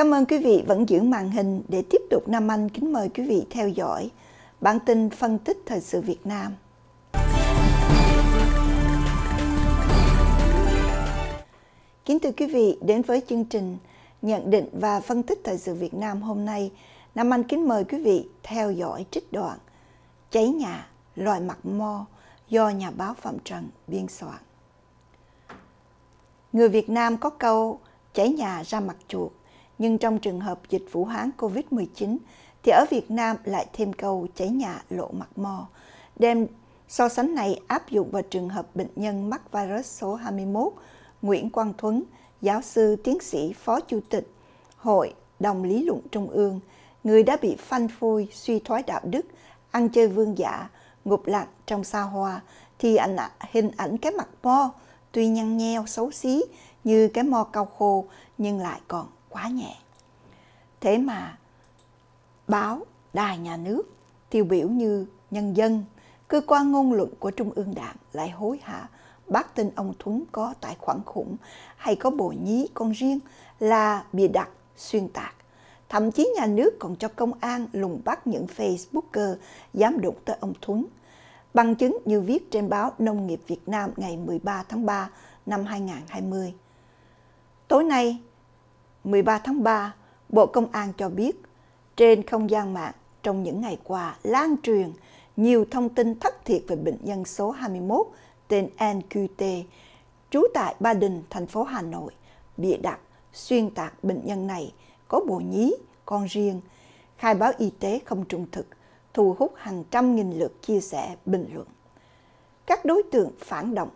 Cảm ơn quý vị vẫn giữ màn hình để tiếp tục Nam Anh kính mời quý vị theo dõi bản tin phân tích thời sự Việt Nam. Kính thưa quý vị, đến với chương trình nhận định và phân tích thời sự Việt Nam hôm nay, Nam Anh kính mời quý vị theo dõi trích đoạn Cháy nhà, loài mặt mo do nhà báo Phạm Trần biên soạn. Người Việt Nam có câu cháy nhà ra mặt chuột nhưng trong trường hợp dịch Vũ Hán COVID-19 thì ở Việt Nam lại thêm câu cháy nhà lộ mặt mò. Đem so sánh này áp dụng vào trường hợp bệnh nhân mắc virus số 21 Nguyễn Quang Thuấn, giáo sư tiến sĩ phó chủ tịch Hội đồng lý luận Trung ương, người đã bị phanh phui, suy thoái đạo đức, ăn chơi vương giả, ngục lặng trong xa hoa, thì ảnh hình ảnh cái mặt mò tuy nhăn nheo xấu xí như cái mò cao khô nhưng lại còn quá nhẹ thế mà báo đài nhà nước tiêu biểu như nhân dân cơ quan ngôn luận của trung ương đảng lại hối hả bác tin ông thuấn có tài khoản khủng hay có bộ nhí con riêng là bịa đặt xuyên tạc thậm chí nhà nước còn cho công an lùng bắt những facebooker dám đụng tới ông thuấn bằng chứng như viết trên báo Nông nghiệp Việt Nam ngày 13 tháng 3 năm 2020. Tối nay, 13 tháng 3, Bộ Công an cho biết, trên không gian mạng trong những ngày qua lan truyền nhiều thông tin thất thiệt về bệnh nhân số 21 tên NQT, trú tại Ba Đình, thành phố Hà Nội, bị đặt, xuyên tạc bệnh nhân này có bộ nhí, con riêng, khai báo y tế không trung thực, thu hút hàng trăm nghìn lượt chia sẻ, bình luận. Các đối tượng phản động,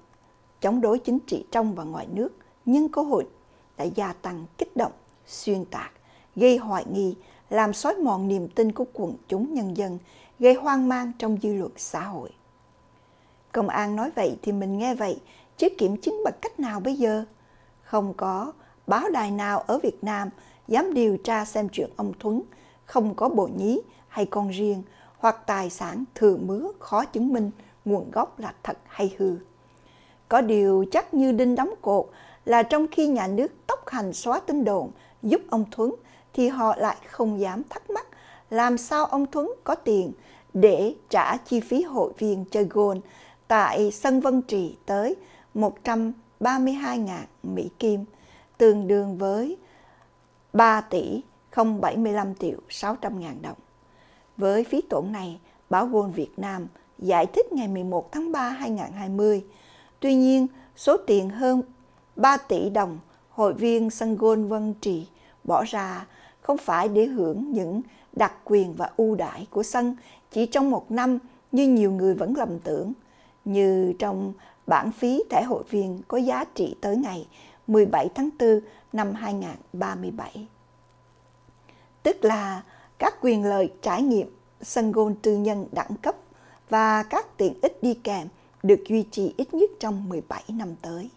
chống đối chính trị trong và ngoài nước nhưng cơ hội đã gia tăng kích động, xuyên tạc, gây hoài nghi, làm xói mòn niềm tin của quần chúng nhân dân, gây hoang mang trong dư luận xã hội. Công an nói vậy thì mình nghe vậy, chứ kiểm chứng bằng cách nào bây giờ? Không có báo đài nào ở Việt Nam dám điều tra xem chuyện ông Thuấn không có bộ nhí hay con riêng hoặc tài sản thừa mứa khó chứng minh nguồn gốc là thật hay hư. Có điều chắc như đinh đóng cột là trong khi nhà nước tốc hành xóa tin đồn giúp ông Thuấn thì họ lại không dám thắc mắc làm sao ông Thuấn có tiền để trả chi phí hội viên chơi gôn tại sân Vân Trì tới 132.000 Mỹ Kim, tương đương với 3 tỷ 075 triệu 600 ngàn đồng. Với phí tổn này, Báo Gôn Việt Nam giải thích ngày 11 tháng 3 2020. Tuy nhiên, số tiền hơn 3 tỷ đồng hội viên Sân Gôn Vân Trì bỏ ra không phải để hưởng những đặc quyền và ưu đãi của sân chỉ trong một năm như nhiều người vẫn lầm tưởng, như trong bản phí thẻ hội viên có giá trị tới ngày 17 tháng 4 năm 2037. Tức là các quyền lợi trải nghiệm sân gôn tư nhân đẳng cấp và các tiện ích đi kèm được duy trì ít nhất trong 17 năm tới.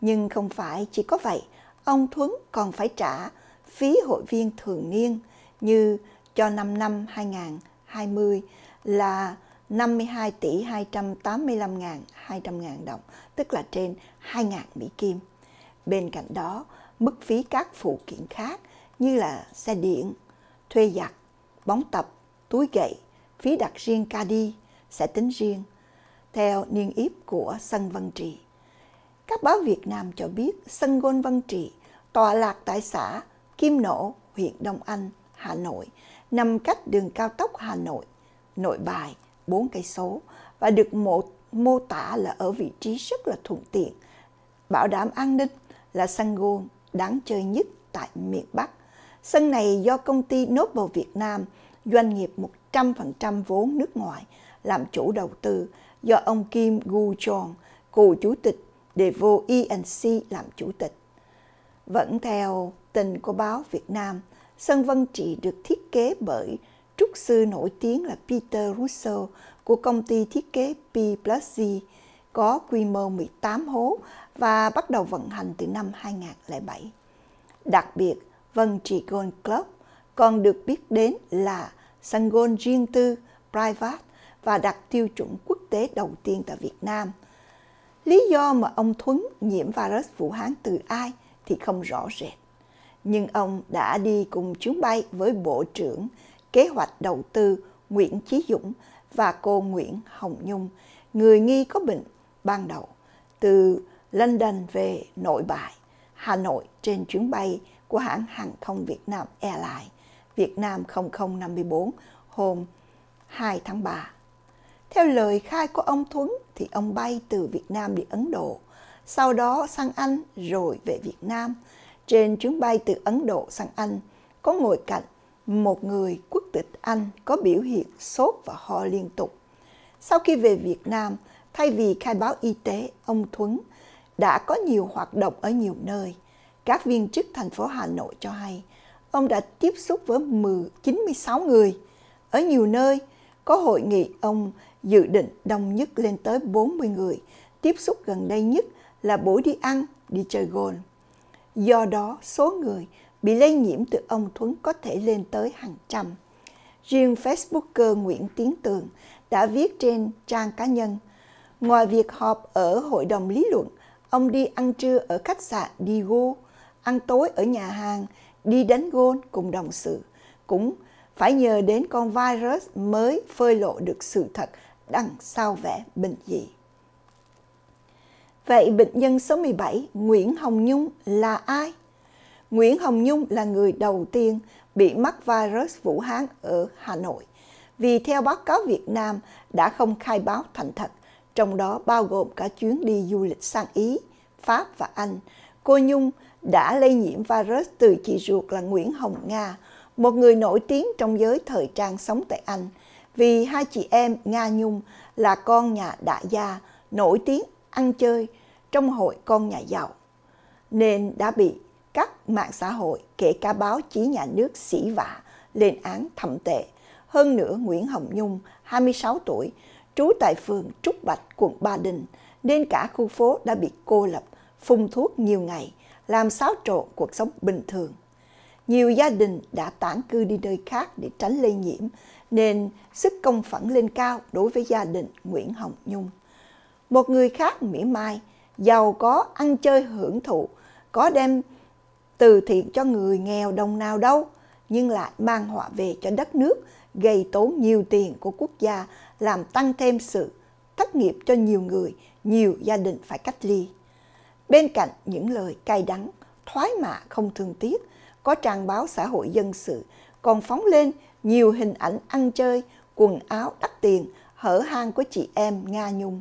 Nhưng không phải chỉ có vậy, ông Thuấn còn phải trả phí hội viên thường niên như cho năm năm 2020 là 52 tỷ 285 ngàn 200 ngàn đồng, tức là trên 2 ngàn Mỹ Kim. Bên cạnh đó, mức phí các phụ kiện khác như là xe điện, thuê giặt, bóng tập, túi gậy, phí đặt riêng ca đi sẽ tính riêng theo niên yếp của sân Văn Trì các báo Việt Nam cho biết sân golf Văn Trị tọa lạc tại xã Kim Nổ, huyện Đông Anh, Hà Nội, nằm cách đường cao tốc Hà Nội, Nội Bài 4 cây số và được một mô tả là ở vị trí rất là thuận tiện, bảo đảm an ninh là sân golf đáng chơi nhất tại miền Bắc. Sân này do công ty Noble Việt Nam, doanh nghiệp 100% vốn nước ngoài, làm chủ đầu tư do ông Kim Gu Chon, cựu chủ tịch để vô ENC làm chủ tịch. Vẫn theo tin của báo Việt Nam, sân Vân Trị được thiết kế bởi trúc sư nổi tiếng là Peter Russo của công ty thiết kế P G có quy mô 18 hố và bắt đầu vận hành từ năm 2007. Đặc biệt, Vân Trị Golf Club còn được biết đến là sân golf riêng tư, private và đạt tiêu chuẩn quốc tế đầu tiên tại Việt Nam – Lý do mà ông Thuấn nhiễm virus Vũ Hán từ ai thì không rõ rệt. Nhưng ông đã đi cùng chuyến bay với Bộ trưởng Kế hoạch Đầu tư Nguyễn Chí Dũng và cô Nguyễn Hồng Nhung, người nghi có bệnh ban đầu, từ London về Nội Bài, Hà Nội trên chuyến bay của hãng hàng không Việt Nam Airlines Việt Nam 0054 hôm 2 tháng 3. Theo lời khai của ông Thuấn thì ông bay từ Việt Nam đi Ấn Độ, sau đó sang Anh rồi về Việt Nam. Trên chuyến bay từ Ấn Độ sang Anh có ngồi cạnh một người quốc tịch Anh có biểu hiện sốt và ho liên tục. Sau khi về Việt Nam, thay vì khai báo y tế, ông Thuấn đã có nhiều hoạt động ở nhiều nơi. Các viên chức thành phố Hà Nội cho hay, ông đã tiếp xúc với 96 người. Ở nhiều nơi, có hội nghị ông dự định đông nhất lên tới 40 người. Tiếp xúc gần đây nhất là buổi đi ăn, đi chơi golf. Do đó, số người bị lây nhiễm từ ông Thuấn có thể lên tới hàng trăm. Riêng Facebooker Nguyễn Tiến Tường đã viết trên trang cá nhân, ngoài việc họp ở hội đồng lý luận, ông đi ăn trưa ở khách sạn Digo, ăn tối ở nhà hàng, đi đánh golf cùng đồng sự, cũng phải nhờ đến con virus mới phơi lộ được sự thật đằng sau vẻ bình dị. Vậy bệnh nhân số 17 Nguyễn Hồng Nhung là ai? Nguyễn Hồng Nhung là người đầu tiên bị mắc virus Vũ Hán ở Hà Nội vì theo báo cáo Việt Nam đã không khai báo thành thật, trong đó bao gồm cả chuyến đi du lịch sang Ý, Pháp và Anh. Cô Nhung đã lây nhiễm virus từ chị ruột là Nguyễn Hồng Nga, một người nổi tiếng trong giới thời trang sống tại Anh, vì hai chị em Nga Nhung là con nhà đại gia nổi tiếng ăn chơi trong hội con nhà giàu, nên đã bị các mạng xã hội kể cả báo chí nhà nước xỉ vả lên án thậm tệ. Hơn nữa Nguyễn Hồng Nhung, 26 tuổi, trú tại phường Trúc Bạch, quận Ba Đình, nên cả khu phố đã bị cô lập, phun thuốc nhiều ngày, làm xáo trộn cuộc sống bình thường nhiều gia đình đã tản cư đi nơi khác để tránh lây nhiễm, nên sức công phẫn lên cao đối với gia đình Nguyễn Hồng Nhung. Một người khác mỉa mai, giàu có ăn chơi hưởng thụ, có đem từ thiện cho người nghèo đồng nào đâu, nhưng lại mang họa về cho đất nước, gây tốn nhiều tiền của quốc gia, làm tăng thêm sự thất nghiệp cho nhiều người, nhiều gia đình phải cách ly. Bên cạnh những lời cay đắng, thoái mạ không thương tiếc, có trang báo xã hội dân sự, còn phóng lên nhiều hình ảnh ăn chơi, quần áo đắt tiền, hở hang của chị em Nga Nhung.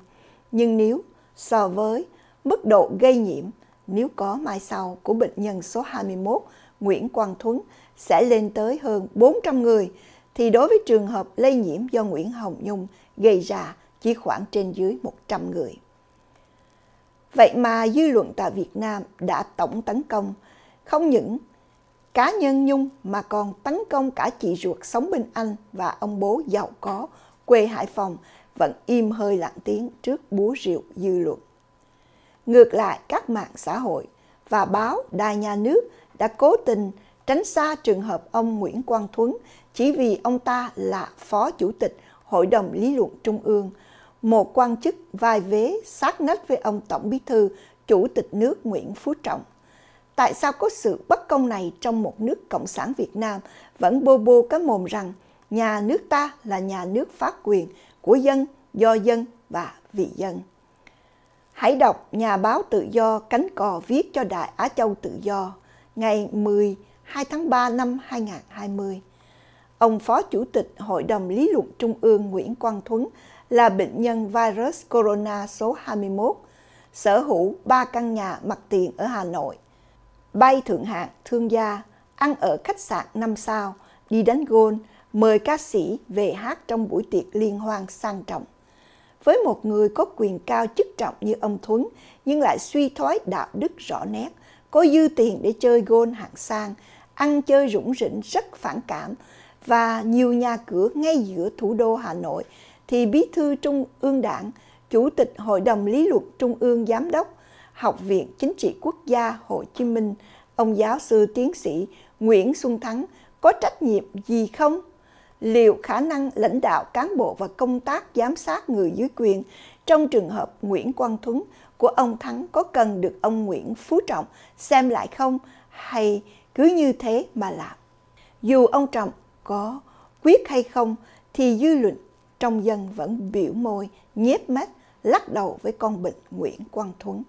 Nhưng nếu so với mức độ gây nhiễm, nếu có mai sau của bệnh nhân số 21 Nguyễn Quang Thuấn sẽ lên tới hơn 400 người, thì đối với trường hợp lây nhiễm do Nguyễn Hồng Nhung gây ra chỉ khoảng trên dưới 100 người. Vậy mà dư luận tại Việt Nam đã tổng tấn công không những cá nhân Nhung mà còn tấn công cả chị ruột sống bên Anh và ông bố giàu có quê Hải Phòng vẫn im hơi lặng tiếng trước búa rượu dư luận. Ngược lại, các mạng xã hội và báo đài nhà nước đã cố tình tránh xa trường hợp ông Nguyễn Quang Thuấn chỉ vì ông ta là Phó Chủ tịch Hội đồng Lý luận Trung ương, một quan chức vai vế sát nách với ông Tổng Bí thư, Chủ tịch nước Nguyễn Phú Trọng tại sao có sự bất công này trong một nước Cộng sản Việt Nam vẫn bô bô cái mồm rằng nhà nước ta là nhà nước pháp quyền của dân, do dân và vì dân. Hãy đọc nhà báo tự do Cánh Cò viết cho Đại Á Châu Tự Do ngày 12 tháng 3 năm 2020. Ông Phó Chủ tịch Hội đồng Lý luận Trung ương Nguyễn Quang Thuấn là bệnh nhân virus corona số 21, sở hữu 3 căn nhà mặt tiền ở Hà Nội bay thượng hạng thương gia, ăn ở khách sạn 5 sao, đi đánh gôn, mời ca sĩ về hát trong buổi tiệc liên hoan sang trọng. Với một người có quyền cao chức trọng như ông Thuấn nhưng lại suy thoái đạo đức rõ nét, có dư tiền để chơi gôn hạng sang, ăn chơi rủng rỉnh rất phản cảm và nhiều nhà cửa ngay giữa thủ đô Hà Nội thì bí thư Trung ương Đảng, Chủ tịch Hội đồng Lý luận Trung ương Giám đốc Học viện Chính trị Quốc gia Hồ Chí Minh, ông giáo sư tiến sĩ Nguyễn Xuân Thắng có trách nhiệm gì không? Liệu khả năng lãnh đạo cán bộ và công tác giám sát người dưới quyền trong trường hợp Nguyễn Quang Thuấn của ông Thắng có cần được ông Nguyễn Phú Trọng xem lại không hay cứ như thế mà làm? Dù ông Trọng có quyết hay không thì dư luận trong dân vẫn biểu môi, nhếch mép, lắc đầu với con bệnh Nguyễn Quang Thuấn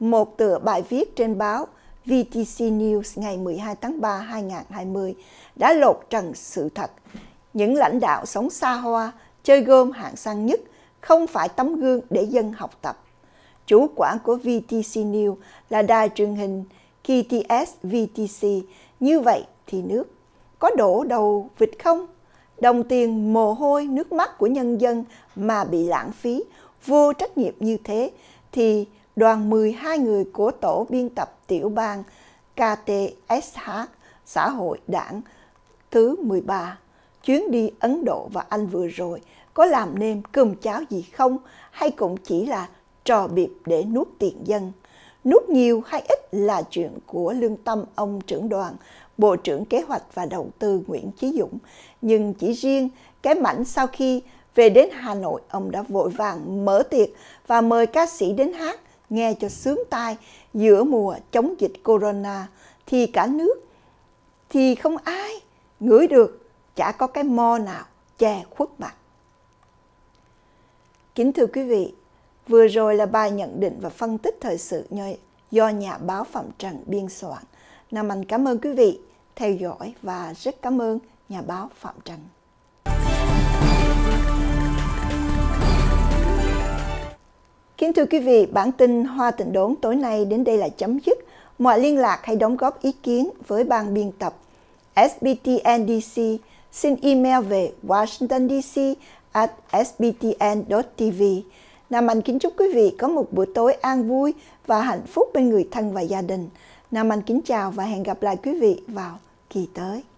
một tựa bài viết trên báo VTC News ngày 12 tháng 3 2020 đã lột trần sự thật. Những lãnh đạo sống xa hoa, chơi gôm hạng sang nhất không phải tấm gương để dân học tập. Chủ quản của VTC News là đài truyền hình KTS VTC. Như vậy thì nước có đổ đầu vịt không? Đồng tiền mồ hôi nước mắt của nhân dân mà bị lãng phí vô trách nhiệm như thế thì đoàn 12 người của tổ biên tập tiểu bang KTSH xã hội đảng thứ 13. Chuyến đi Ấn Độ và Anh vừa rồi có làm nên cơm cháo gì không hay cũng chỉ là trò biệp để nuốt tiền dân. Nuốt nhiều hay ít là chuyện của lương tâm ông trưởng đoàn, Bộ trưởng Kế hoạch và Đầu tư Nguyễn Chí Dũng. Nhưng chỉ riêng cái mảnh sau khi về đến Hà Nội, ông đã vội vàng mở tiệc và mời ca sĩ đến hát nghe cho sướng tai giữa mùa chống dịch corona thì cả nước thì không ai ngửi được chả có cái mo nào che khuất mặt. Kính thưa quý vị, vừa rồi là bài nhận định và phân tích thời sự do nhà báo Phạm Trần biên soạn. Nam Anh cảm ơn quý vị theo dõi và rất cảm ơn nhà báo Phạm Trần. Kính thưa quý vị, bản tin Hoa Tịnh Đốn tối nay đến đây là chấm dứt. Mọi liên lạc hay đóng góp ý kiến với ban biên tập sbtndc xin email về washingtondc at sbtn.tv. Nam Anh kính chúc quý vị có một buổi tối an vui và hạnh phúc bên người thân và gia đình. Nam Anh kính chào và hẹn gặp lại quý vị vào kỳ tới.